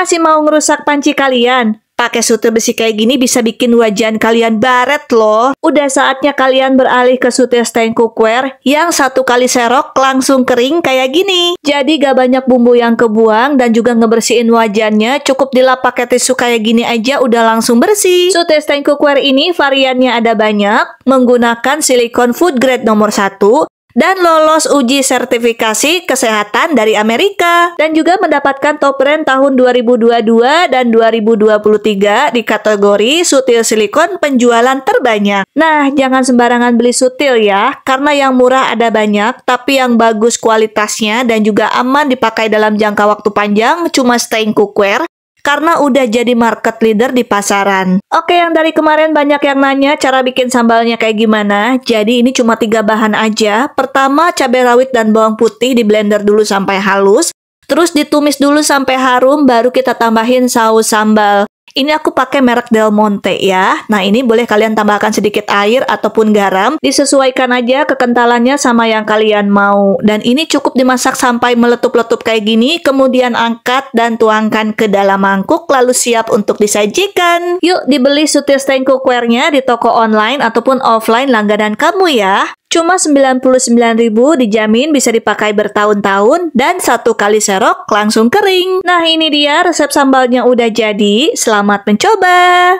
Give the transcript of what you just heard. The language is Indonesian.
Masih mau ngerusak panci kalian? Pakai sutra besi kayak gini bisa bikin wajan kalian baret loh. Udah saatnya kalian beralih ke sutra stain cookware yang satu kali serok langsung kering kayak gini. Jadi gak banyak bumbu yang kebuang dan juga ngebersihin wajannya. Cukup dilap pakai tisu kayak gini aja udah langsung bersih. Sutra stain cookware ini variannya ada banyak. Menggunakan silikon food grade nomor 1 dan lolos uji sertifikasi kesehatan dari Amerika dan juga mendapatkan top brand tahun 2022 dan 2023 di kategori sutil silikon penjualan terbanyak. Nah, jangan sembarangan beli sutil ya, karena yang murah ada banyak, tapi yang bagus kualitasnya dan juga aman dipakai dalam jangka waktu panjang cuma Stain Cookware karena udah jadi market leader di pasaran. Oke, yang dari kemarin banyak yang nanya cara bikin sambalnya kayak gimana. Jadi ini cuma tiga bahan aja. Pertama, cabai rawit dan bawang putih di blender dulu sampai halus. Terus ditumis dulu sampai harum, baru kita tambahin saus sambal. Ini aku pakai merek Del Monte ya. Nah, ini boleh kalian tambahkan sedikit air ataupun garam. Disesuaikan aja kekentalannya sama yang kalian mau. Dan ini cukup dimasak sampai meletup-letup kayak gini. Kemudian angkat dan tuangkan ke dalam mangkuk lalu siap untuk disajikan. Yuk dibeli sutil stand di toko online ataupun offline langganan kamu ya. Cuma 99.000 dijamin bisa dipakai bertahun-tahun dan satu kali serok langsung kering. Nah ini dia resep sambalnya udah jadi. Selamat mencoba!